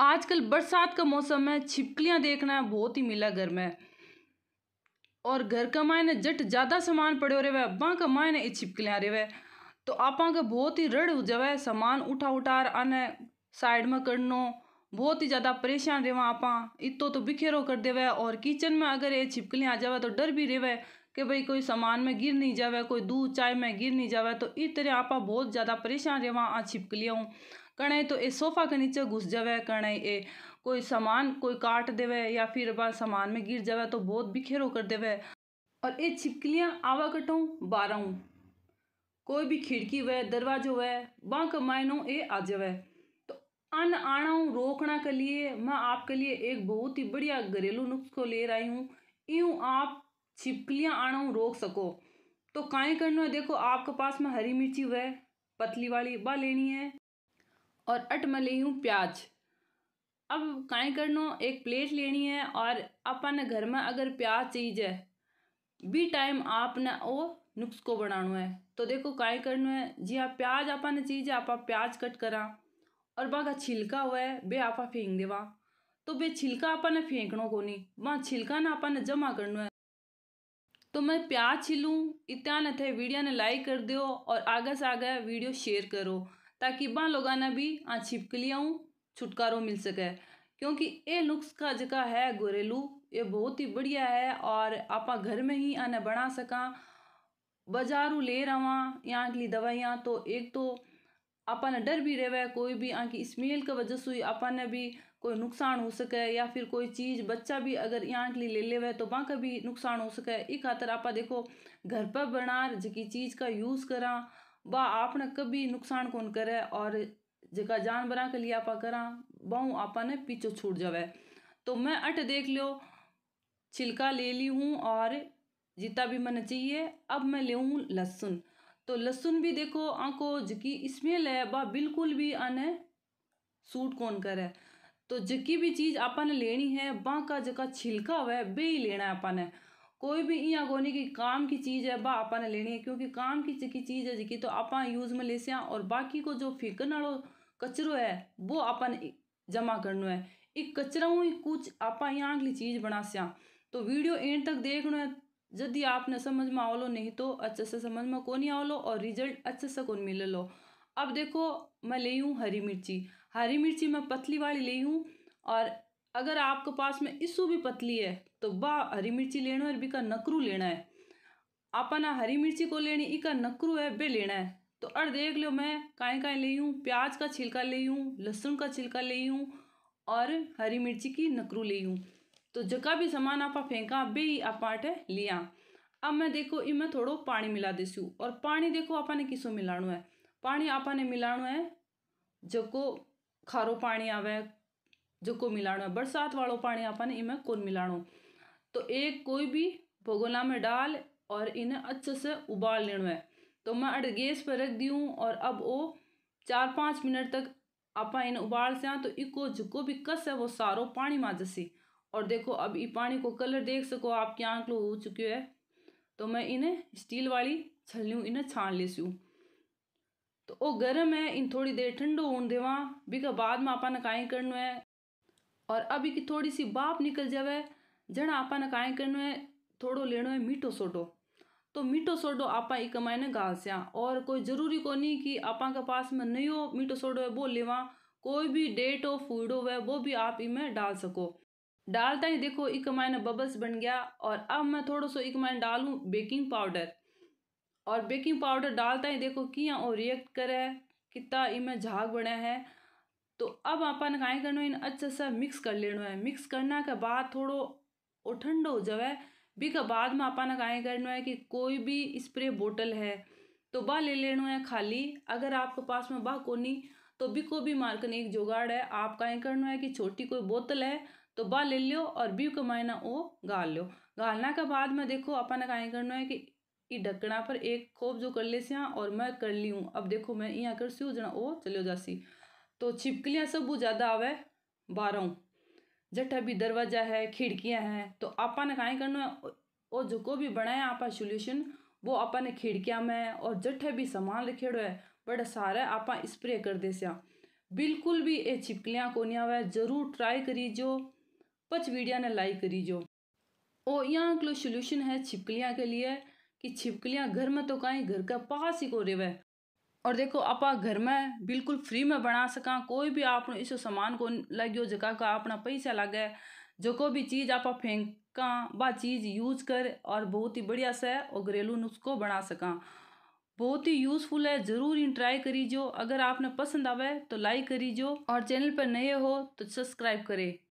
आजकल बरसात का मौसम है छिपकलियाँ देखना बहुत ही मिला घर में और घर का मायने जट ज़्यादा सामान पड़े हो रहे अब्बा का मायने ये छिपकलियाँ रहे तो आपा का बहुत ही रड़ हो जावे सामान उठा उठार आने साइड में करनो बहुत ही ज़्यादा परेशान रेवा आपा इतो तो बिखेरो कर देवे और किचन में अगर ये छिपकलियाँ आ जावे तो डर भी रेवे कि भाई कोई सामान में गिर नहीं जावे कोई दूध चाय में गिर नहीं जावे तो इस तरह आपा बहुत ज़्यादा परेशान रेवा आ छिपकलियाँ कणे तो ये सोफा के नीचे घुस जावे कणे ए कोई सामान कोई काट देवे या फिर बा सामान में गिर जावे तो बहुत बिखेरो कर देवे और ये छिपकलियाँ आवा कटों बारह कोई भी खिड़की वे दरवाजो वे बांक मायनों ये आ जावे तो अन आना रोकना के लिए मैं आपके लिए एक बहुत ही बढ़िया घरेलू नुस्खो ले रही हूँ यूँ आप छिपकलियाँ आना रोक सको तो काय करना है देखो आपके पास में हरी मिर्ची वह पतली वाली बा लेनी है और अट हूँ प्याज अब काय करनो एक प्लेट लेनी है और अपन घर में अगर प्याज चाहिए भी टाइम आपने वो नुस्खो बनानो है तो देखो काय करना है जी हाँ प्याज आपने चाहिए आप प्याज कट करा और बाका छिलका हुआ है बे आप फेंक देवा तो बे छिलका आपने फेंकनो को नहीं वहाँ छिलका ना आपने जमा करना है तो मैं प्याज छिलूँ इतना न थे वीडियो ने लाइक कर दो और आगे से आगे वीडियो शेयर करो ताकि बा ने भी आ छिपकलियाँ छुटकारो मिल सके क्योंकि ये नुस्खा जगह है घरेलू ये बहुत ही बढ़िया है और आप घर में ही आने बना सका बाजारू ले रहा यहाँ के लिए दवाइयाँ तो एक तो आपने डर भी रहे कोई भी यहाँ की स्मेल का वजह से आपने भी कोई नुकसान हो सके या फिर कोई चीज़ बच्चा भी अगर यहाँ के लिए ले लेवे तो वहाँ का भी नुकसान हो सके एक खातर आप देखो घर पर बना जी चीज़ का यूज़ करा वह आपने कभी नुकसान कौन करे और जगह जानवर के लिए आपा करा बहू आपा ने पीछे छूट जावे तो मैं अट देख लियो छिलका ले ली हूँ और जितना भी मैंने चाहिए अब मैं ले लहसुन तो लहसुन भी देखो आंको जकी स्मेल है वह बिल्कुल भी आने सूट कौन करे तो जकी भी चीज़ आपा ने लेनी है बाँ का जका छिलका हुआ है बे ही लेना है आपा ने कोई भी इं कोनी कि काम की चीज़ है बा आपा ने लेनी है क्योंकि काम की चीज़ है जी तो आप यूज़ में ले सियाँ और बाकी को जो फेंकन वालों कचरो है वो आपने जमा करना है एक कचरा कुछ आप अगली चीज़ बना सियाँ तो वीडियो एंड तक देखना है यदि आपने समझ में आओ नहीं तो अच्छे से समझ में कौन नहीं लो और रिजल्ट अच्छे से कौन मिल लो अब देखो मैं ले हूँ हरी मिर्ची हरी मिर्ची मैं पतली वाली ले हूँ और अगर आपके पास में इसू भी पतली है तो वह हरी मिर्ची लेना है और बीका नकरू लेना है आपा ना हरी मिर्ची को लेनी इका नकरू है बे लेना है तो अर देख लो मैं काय काय ले हूँ प्याज का छिलका ले हूँ लहसुन का छिलका ले हूँ और हरी मिर्ची की नकरू ले हूँ तो जगह भी सामान आपा फेंका बे ही आप लिया अब मैं देखो इनमें थोड़ो पानी मिला देसूँ और पानी देखो आपा ने किसो मिलाणो है पानी आपा ने मिलाणो है को खारो पानी आवे जेको मिलाणो है बरसात वारो पानी आपने इनमें कोन मिलाणो तो एक कोई भी भगोना में डाल और इन्हें अच्छे से उबाल लेना है तो मैं अड़ गैस पर रख दी हूँ और अब वो चार पाँच मिनट तक आप इन्हें उबाल से तो इको जो भी कस है वो सारो पानी में जसी और देखो अब ये पानी को कलर देख सको आपकी आंख लो हो चुकी है तो मैं इन्हें स्टील वाली छलनी इन्हें छान ले सूँ तो वो गर्म है इन थोड़ी देर ठंडो होने देवा बिका बाद में आपने काई करना है और अभी की थोड़ी सी बाप निकल जावे जना आपा ने काय करना है थोड़ो लेना है मीठो सोडो तो मीठो सोडो आपा एक मायने गाल स्या और कोई जरूरी को नहीं कि आपा के पास में नयो मीठो सोडो है वो लेवा कोई भी डेट ऑफ फूड हो वो भी आप इनमें डाल सको डालता ही देखो एक मायने बबल्स बन गया और अब मैं थोड़ा सो एक मायने डालूँ बेकिंग पाउडर और बेकिंग पाउडर डालता ही देखो किया और रिएक्ट करे कितना इनमें झाग बने है तो अब अपन काय करणो इन अच्छा से मिक्स कर लेना है मिक्स करने के बाद थोड़ो वो ठंडो हो जावे बी के बाद में अपन का करना है कि कोई भी स्प्रे बोतल है तो बा ले लेना है खाली अगर आपके पास में बा कोनी तो बी को भी मारकन एक जुगाड़ है आप का करना है कि छोटी कोई बोतल है तो बा ले लियो और बी को मायना वो गाल लो गालना के बाद में देखो अपन का करना है कि ये ढक्कना पर एक खोप जो कर ले सिया और मैं कर ली हूँ अब देखो मैं यहाँ कर सी जना वो चलो जासी तो छिपकलियाँ सब ज़्यादा आवे बारह जटा भी दरवाजा है खिड़कियाँ हैं तो आपा ने कहा करना है और जो को भी बनाया आपा सोल्यूशन वो आपा ने खिड़कियाँ में और जटे भी सामान रखेड़ो है बड़ा सारा आपा स्प्रे कर दे सियाँ बिल्कुल भी ये छिपकलियाँ को नहीं आवे जरूर ट्राई करीजो पच वीडिया ने लाइक करीजो और यहाँ क्लो सोल्यूशन है छिपकलियाँ के लिए कि छिपकलियाँ घर में तो कहीं घर का पास ही को रेवे और देखो आप घर में बिल्कुल फ्री में बना सका कोई भी आप इस सामान को लगे जगह का अपना पैसा लगे जो को भी चीज़ आप फेंका व चीज़ यूज कर और बहुत ही बढ़िया से और घरेलू नुस्खो बना सका बहुत ही यूज़फुल है ज़रूर इन ट्राई करीजो अगर आपने पसंद आवे तो लाइक करीजो और चैनल पर नए हो तो सब्सक्राइब करें